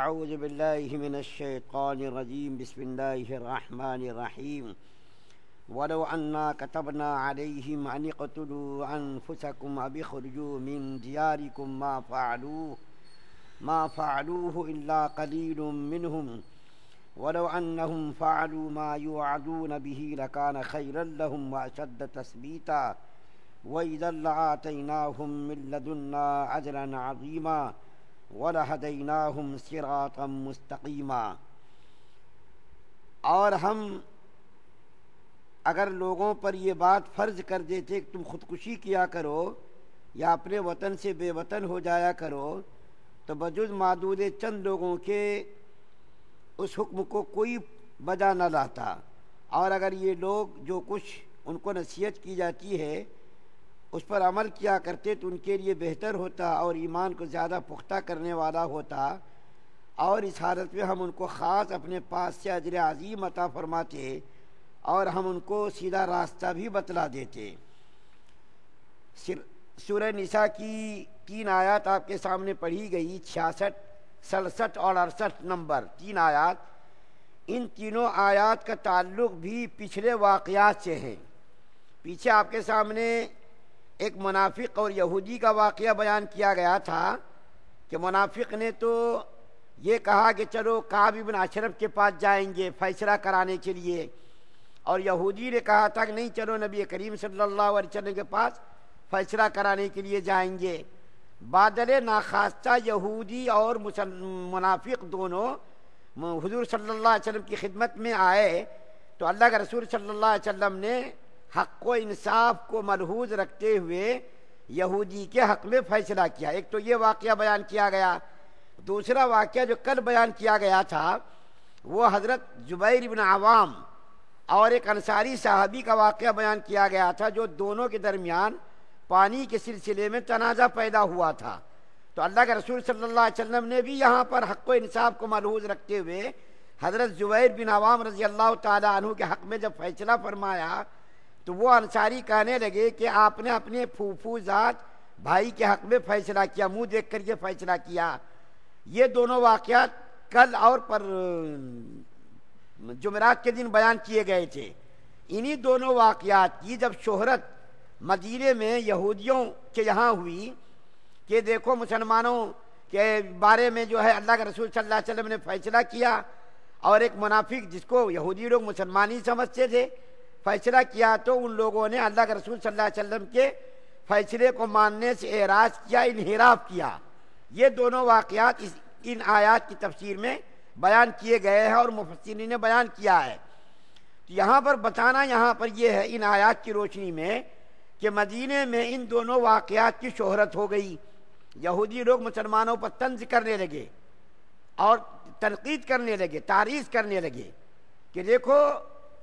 أعوذ بالله من الشيطان الرجيم بسم الله الرحمن الرحيم ولو أنا كتبنا عليهم أن اقتلوا أنفسكم أو اخرجوا من دياركم ما فعلوه ما فعلوه إلا قليل منهم ولو أنهم فعلوا ما يوعدون به لكان خيرا لهم وأشد تثبيتا وإذا لآتيناهم من لدنا أجرا عظيما वलहदनाहम सिरातम मुस्तकीमा और हम अगर लोगों पर ये बात फ़र्ज कर देते कि तुम खुदकुशी किया करो या अपने वतन से बेवतन हो जाया करो तो बजुज मादूद चंद लोगों के उस हुक्म को कोई बजा न लाता और अगर ये लोग जो कुछ उनको नसीहत की जाती है उस पर अमल किया करते तो उनके लिए बेहतर होता और ईमान को ज़्यादा पुख्ता करने वाला होता और इस हालत में हम उनको ख़ास अपने पास से अजर अजीम अता फरमाते और हम उनको सीधा रास्ता भी बतला देते सुर निशा की तीन आयत आपके सामने पढ़ी गई छियासठ सड़सठ और अड़सठ नंबर तीन आयत इन तीनों आयत का ताल्लुक भी पिछले वाक़ात से हैं पीछे आपके सामने एक मुनाफिक और यहूदी का वाक़ बयान किया गया था कि मुनाफिक ने तो ये कहा कि चलो काब इबन अशरफ के पास जाएंगे फैसला कराने के लिए और यहूदी ने कहा था कि नहीं चलो नबी करीम सल्लल्लाहु अलैहि वसल्लम के पास फैसला कराने के लिए जाएंगे बादल नाखास्ता यहूदी और मुनाफिक दोनों हजूर सल्ला वसलम की खिदमत में आए तो अल्लाह के रसूल सल्ला वसलम ने हक व इंसाफ को मलहूज रखते हुए यहूदी के हक में फैसला किया एक तो ये वाक़ बयान किया गया दूसरा वाक़ जो कल बयान किया गया था वो हज़रत जुबैर इबन आवाम और एक अंसारी साहबी का वाक़ बयान किया गया था जो दोनों के दरमियान पानी के सिलसिले में तनाज़ा पैदा हुआ था तो अल्लाह के रसूल सल्ला अलैहि ने भी यहाँ पर हक व इंसाफ को मलहूज रखते हुए हज़रत जुबैर बिन आवाम रज़ी अल्लाह तु के हक़ में जब फैसला फरमाया तो वो अंसारी कहने लगे कि आपने अपने फूफू जात भाई के हक में फैसला किया मुंह देख करके फैसला किया ये दोनों वाकयात कल और पर जुमरात के दिन बयान किए गए थे इन्हीं दोनों वाकयात की जब शोहरत मदीने में यहूदियों के यहाँ हुई कि देखो मुसलमानों के बारे में जो है अल्लाह के रसूल सल्लल्लाहु अलैहि वसल्लम ने फैसला किया और एक मुनाफिक जिसको यहूदी लोग मुसलमान ही समझते थे फैसला किया तो उन लोगों ने अल्लाह के रसूल सल्लल्लाहु अलैहि वसल्लम के फैसले को मानने से एराज किया इनहराफ किया ये दोनों वाक़ात इस इन आयात की तफसीर में बयान किए गए हैं और मुफसरीन ने बयान किया है तो यहाँ पर बताना यहाँ पर यह है इन आयात की रोशनी में कि मदीने में इन दोनों वाक़ात की शोहरत हो गई यहूदी लोग मुसलमानों पर तंज करने लगे और तनकीद करने लगे तारीफ करने लगे कि देखो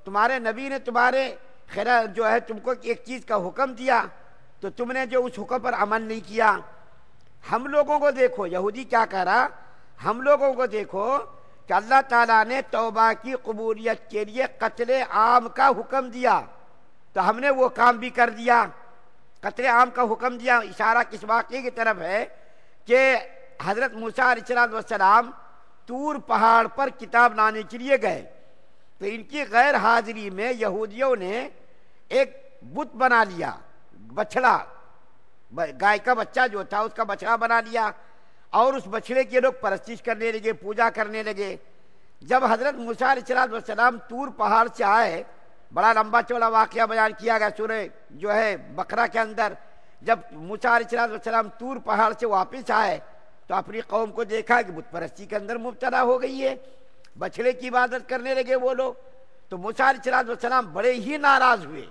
तुम्हारे नबी ने तुम्हारे खैर जो है तुमको एक चीज़ का हुक्म दिया तो तुमने जो उस हुक्म पर अमल नहीं किया हम लोगों को देखो यहूदी क्या कह रहा हम लोगों को देखो कि अल्लाह ताला ने तौबा की कबूलियत के लिए कतले आम का हुक्म दिया तो हमने वो काम भी कर दिया कतले आम का हुक्म दिया इशारा किस वाक्य की तरफ है कि हज़रत मूसा सलाम तूर पहाड़ पर किताब लाने के लिए गए तो इनकी गैर हाजिरी में यहूदियों ने एक बुत बना लिया बछड़ा गाय का बच्चा जो था उसका बछड़ा बना लिया और उस बछड़े के लोग परस्तिश करने लगे पूजा करने लगे जब हजरत मूसा तूर पहाड़ से आए बड़ा लंबा चौड़ा वाक्य बयान किया गया सूर्य जो है बकरा के अंदर जब मूसा तूर पहाड़ से वापस आए तो अपनी कौम को देखा कि बुत परस्ती के अंदर मुबतला हो गई है बछड़े की इबादत करने लगे वो लोग तो मूसा सलाम बड़े ही नाराज हुए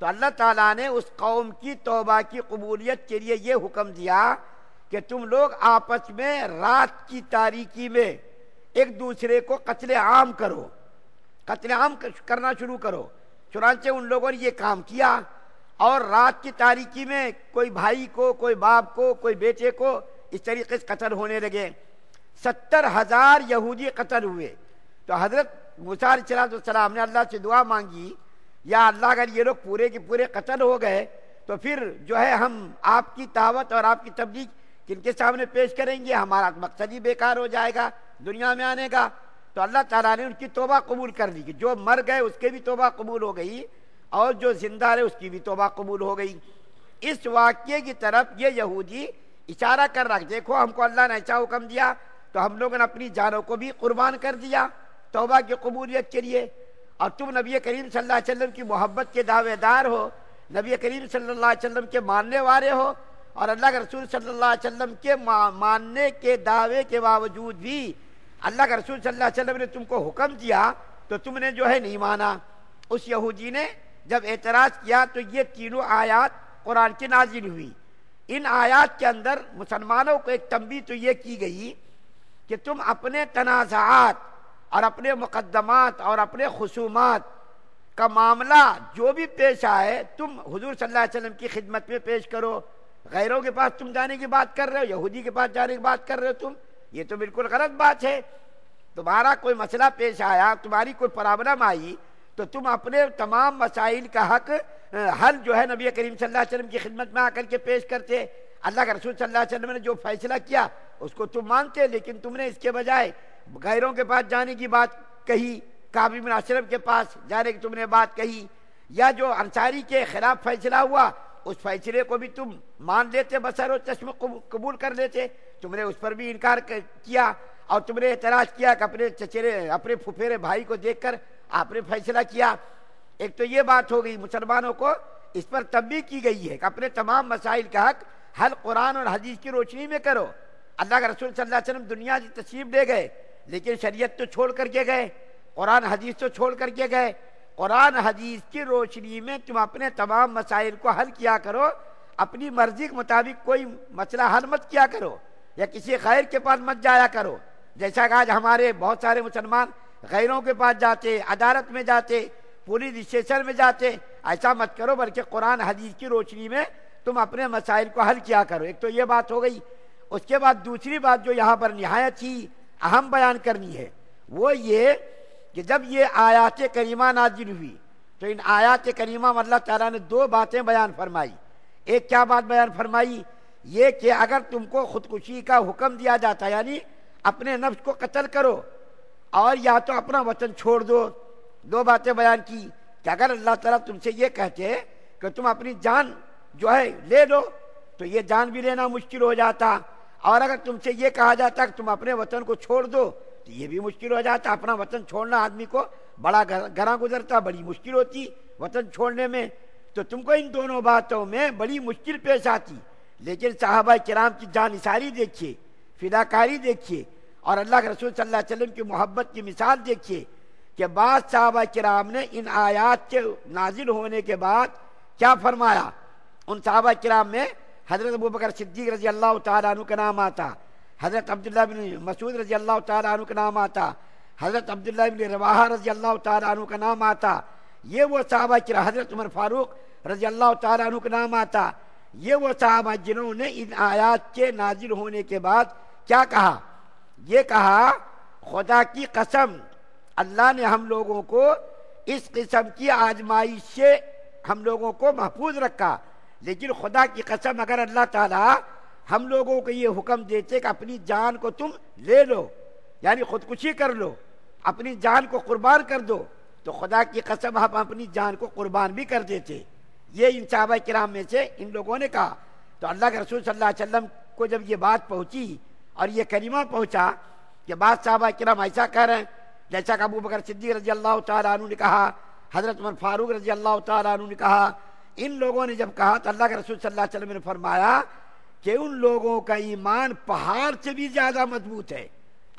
तो अल्लाह ताला ने उस कौम की तोबा की कबूलियत के लिए ये हुक्म दिया कि तुम लोग आपस में रात की तारीकी में एक दूसरे को कत्ल आम करो कत्ल आम करना शुरू करो चुनाचे उन लोगों ने ये काम किया और रात की तारीकी में कोई भाई को कोई बाप को कोई बेटे को इस तरीके से कतल होने लगे सत्तर हजार यहूदी कतल हुए तो हजरत मुसार सलाम ने अल्लाह से दुआ मांगी या अल्लाह अगर ये लोग पूरे के पूरे कतल हो गए तो फिर जो है हम आपकी दावत और आपकी किन किनके सामने पेश करेंगे हमारा मकसद ही बेकार हो जाएगा दुनिया में आने का तो अल्लाह ताला ने उनकी तोबा कबूल कर ली कि जो मर गए उसके भी तोबा कबूल हो गई और जो जिंदा रहे उसकी भी तोबा कबूल हो गई इस वाक्य की तरफ ये यहूदी इशारा कर रहा देखो हमको अल्लाह ने ऐसा हुक्म दिया तो हम लोगों ने अपनी जानों को भी कुर्बान कर दिया तोबा की कबूलियत के लिए और तुम नबी करीम सल्लल्लाहु अलैहि वसल्लम की मोहब्बत के दावेदार हो नबी करीम सल्लल्लाहो अलैहि वसल्लम के मानने वाले हो और अल्लाह के रसूल सल्लल्लाहु अलैहि वसल्लम के मानने के दावे के बावजूद भी अल्लाह के रसूल सल्लल्लाहु अलैहि वसल्लम ने तुमको हुक्म दिया तो तुमने जो है नहीं माना उस यहूदी ने जब एतराज़ किया तो ये तीनों आयात कुरान की नाजिल हुई इन आयात के अंदर मुसलमानों को एक तंबी तो ये की गई कि तुम अपने तनाज़ात और अपने मुकदमात और अपने खसूमात का मामला जो भी पेश आए तुम हजूर सल्लल्लाहु अलैहि की खिदमत में पेश करो गैरों के पास तुम जाने की बात कर रहे हो यहूदी के पास जाने की बात कर रहे हो तुम ये तो बिल्कुल गलत बात है तुम्हारा कोई मसला पेश आया तुम्हारी कोई प्रॉब्लम आई तो तुम अपने तमाम मसाइल का हक हल जो है नबी करीम सल्लल्लाहु अलैहि वसल्लम की खिदमत में आकर के पेश करते अल्लाह के रसूल सल्लल्लाहु अलैहि वसल्लम ने जो फैसला किया उसको तुम मानते लेकिन तुमने इसके बजाय गैरों के पास जाने की बात कही बिन अशरफ के पास जाने की तुमने बात कही या जो अंसारी के खिलाफ फैसला हुआ उस फैसले को भी तुम मान लेते बसर और चश्म कबूल कर लेते तुमने उस पर भी इनकार किया और तुमने एतराज किया कि अपने चचेरे अपने फुफेरे भाई को देखकर आपने फैसला किया एक तो ये बात हो गई मुसलमानों को इस पर तब्बी की गई है कि अपने तमाम मसाइल का हक हर कुरान और हदीस की रोशनी में करो अल्लाह के रसूल सल्लल्लाहु अलैहि वसल्लम दुनिया की तशीफ ले गए लेकिन शरीयत तो छोड़ करके गए कुरान हदीस तो छोड़ करके गए कुरान हदीस की रोशनी में तुम अपने तमाम मसाइल को हल किया करो अपनी मर्जी के मुताबिक कोई मसला हल मत किया करो या किसी खैर के पास मत जाया करो जैसा कि आज हमारे बहुत सारे मुसलमान गैरों के पास जाते अदालत में जाते पुलिस स्टेशन में जाते ऐसा मत करो बल्कि कुरान हदीस की रोशनी में तुम अपने मसाइल को हल किया करो एक तो ये बात हो गई उसके बाद दूसरी बात जो यहाँ पर नहायत ही अहम बयान करनी है वो ये कि जब ये आयात करीमा नाजिल हुई तो इन आयात करीमा मतलब तारा ने दो बातें बयान फरमाई एक क्या बात बयान फरमाई ये कि अगर तुमको खुदकुशी का हुक्म दिया जाता यानी अपने नफ्स को कत्ल करो और या तो अपना वचन छोड़ दो दो बातें बयान की कि अगर अल्लाह तला तुमसे ये कहते कि तुम अपनी जान जो है ले लो तो ये जान भी लेना मुश्किल हो जाता और अगर तुमसे ये कहा जाता कि तुम अपने वतन को छोड़ दो तो ये भी मुश्किल हो जाता अपना वतन छोड़ना आदमी को बड़ा गरा गुजरता बड़ी मुश्किल होती वतन छोड़ने में तो तुमको इन दोनों बातों में बड़ी मुश्किल पेश आती लेकिन साहबा किराम की इशारी देखिए फिदाकारी देखिए और अल्लाह के रसूल सल्लल्लाहु अलैहि वसल्लम की मोहब्बत की मिसाल देखिए कि बाद साहबा किराम ने इन आयात के नाजिल होने के बाद क्या फरमाया उन साहबा किराम में हज़रत अबू बकर सिद्दीक रजी अल्लाह तु का नाम आता हज़रत अब्दुल्ला बिन मसूद रजी अल्लाह तु का नाम आता हज़रत अब्दुल्ला बिन रवाह रजी अल्लाह तु का नाम आता ये वो साहबा किरा हज़रत उमर फ़ारूक रजी अल्लाह तु का नाम आता ये वो साहबा जिन्होंने इन आयात के नाजिल होने के बाद क्या कहा ये कहा खुदा की कसम अल्लाह ने हम लोगों को इस किस्म की आजमाइश से हम लोगों को महफूज रखा लेकिन खुदा की कसम अगर अल्लाह ताला हम लोगों को ये हुक्म देते कि अपनी जान को तुम ले लो यानी खुदकुशी कर लो अपनी जान को कुर्बान कर दो तो खुदा की कसम हम अपनी जान को कुर्बान भी कर देते ये इन साहबा कराम में से इन लोगों ने कहा तो अल्लाह के रसूल सल्लल्लाहु अलैहि वसल्लम को जब ये बात पहुंची और ये करीमा पहुंचा कि बाद साहबा कराम ऐसा कह रहे हैं जैसा कि अबू बकर सिद्दीक रजी अल्लाह तन ने कहा हज़रत उमर फारूक रजी अल्लाह तन ने कहा इन लोगों ने जब कहा तो अल्लाह के रसूल सल्लल्लाहु अलैहि वसल्लम ने फरमाया कि उन लोगों का ईमान पहाड़ से भी ज़्यादा मजबूत है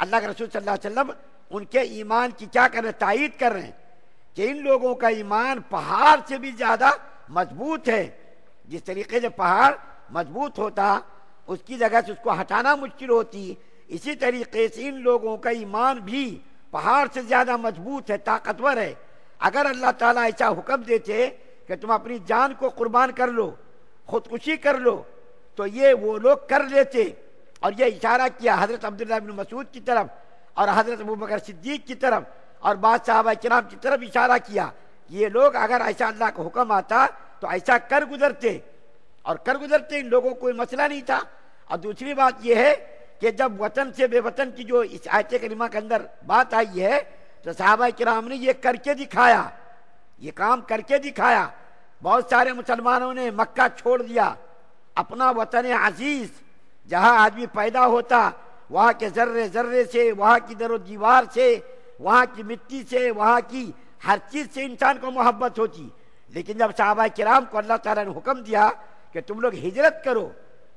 अल्लाह के रसूल सल्लल्लाहु अलैहि वसल्लम उनके ईमान की क्या कर रहे तायद कर रहे हैं कि इन लोगों का ईमान पहाड़ से भी ज़्यादा मजबूत है जिस तरीके से पहाड़ मजबूत होता उसकी जगह से उसको हटाना मुश्किल होती इसी तरीके से इन लोगों का ईमान भी पहाड़ से ज़्यादा मजबूत है ताकतवर है अगर अल्लाह ताला ऐसा हुक्म देते कि तुम अपनी जान को कुर्बान कर लो खुदकुशी कर लो तो ये वो लोग कर लेते और ये इशारा किया हज़रत अब्दुल्ला बिन मसूद की तरफ और हज़रत अबू बकर सिद्दीक की तरफ और बादशाह साहबा की तरफ इशारा किया ये लोग अगर ऐसा अल्लाह का हुक्म आता तो ऐसा कर गुजरते और कर गुजरते इन लोगों को कोई मसला नहीं था और दूसरी बात यह है कि जब वतन से बेवतन की जो इस आयत करीमा के अंदर बात आई है तो साहबा कराम ने ये करके दिखाया ये काम करके दिखाया बहुत सारे मुसलमानों ने मक्का छोड़ दिया अपना वतन अजीज जहाँ आदमी पैदा होता वहाँ के जर्रे जर्रे से वहाँ की दर दीवार से वहाँ की मिट्टी से वहाँ की हर चीज़ से इंसान को मोहब्बत होती लेकिन जब साहबा कराम को अल्लाह तारा ने हुक्म दिया कि तुम लोग हिजरत करो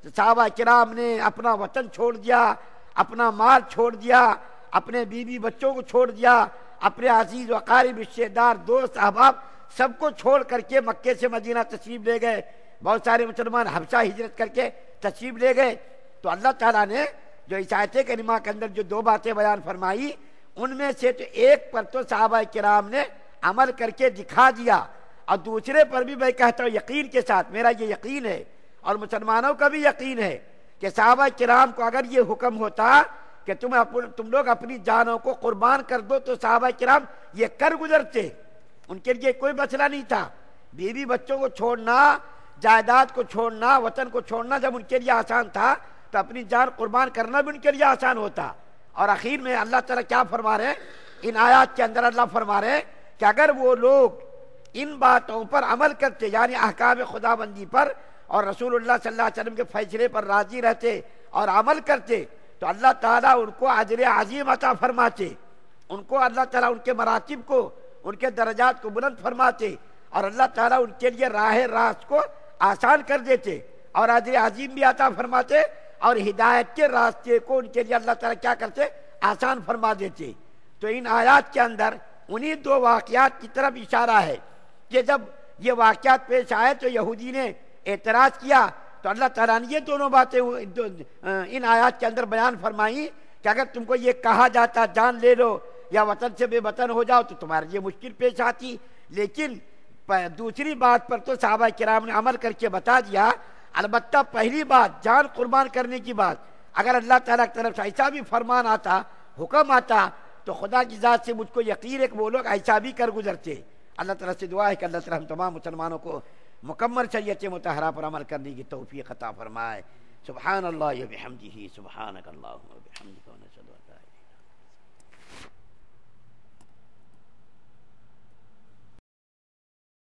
तो साहबा कराम ने अपना वतन छोड़ दिया अपना माल छोड़ दिया अपने बीवी बच्चों को छोड़ दिया अपने अजीज़ वकारी रिश्तेदार दोस्त अहबाब सबको छोड़ करके मक्के से मदीना तशरीफ ले गए बहुत सारे मुसलमान हमसा हिजरत करके तशरीफ ले गए तो अल्लाह तला ने जो इसायत करीमा के अंदर जो दो बातें बयान फरमाई उनमें से तो एक पर तो साहबा कराम ने अमल करके दिखा दिया और दूसरे पर भी मैं कहता हूँ यकीन के साथ मेरा ये यकीन है और मुसलमानों का भी यकीन है कि साहबा कराम को अगर ये हुक्म होता कि तुम अपन तुम लोग अपनी जानों को कुर्बान कर दो तो साहबा कराम ये कर गुजरते उनके लिए कोई बचना नहीं था बीवी बच्चों को छोड़ना जायदाद को छोड़ना वतन को छोड़ना जब उनके लिए आसान था तो अपनी जान कुर्बान करना भी उनके लिए आसान होता और आखिर में अल्लाह तला क्या फरमा रहे इन आयात के अंदर अल्लाह फरमा रहे कि अगर वो लोग इन बातों पर अमल करते यानी अहकाम खुदाबंदी पर और रसूल सल्लाम के फैसले पर राजी रहते और अमल करते तो अल्लाह ताला उनको अजर अजीम अता फरमाते उनको अल्लाह ताला उनके मराकब को उनके दर्जात को बुलंद फरमाते और अल्लाह ताला उनके लिए राह रास्त को आसान कर देते और अजर अजीम भी आता फरमाते और हिदायत के रास्ते को उनके लिए अल्लाह ताला क्या करते आसान फरमा देते तो इन आयात के अंदर उन्हीं दो वाक़ात की तरफ इशारा है कि जब ये वाक़ात पेश आए तो यहूदी ने एतराज़ किया तो अल्लाह तला ने ये दोनों बातें इन आयात के अंदर बयान फरमाई कि अगर तुमको ये कहा जाता जान ले लो या वतन से बेवतन हो जाओ तो तुम्हारे लिए मुश्किल पेश आती लेकिन दूसरी बात पर तो साहबा कराम ने अमल करके बता दिया अलबत् पहली बात जान कुर्बान करने की बात अगर अल्लाह तला की तरफ से ऐसा भी फरमान आता हुक्म आता तो खुदा की ज़ात से मुझको यकीन है कि वो लोग ऐसा भी कर गुजरते अल्लाह तला से दुआ है कि अल्लाह तला तमाम मुसलमानों को मुकम्मल शरीत मतहरा पर अमल करने की तोफ़ी ख़ता फरमाए सुबह अल्लाह सुबहान अल्लाह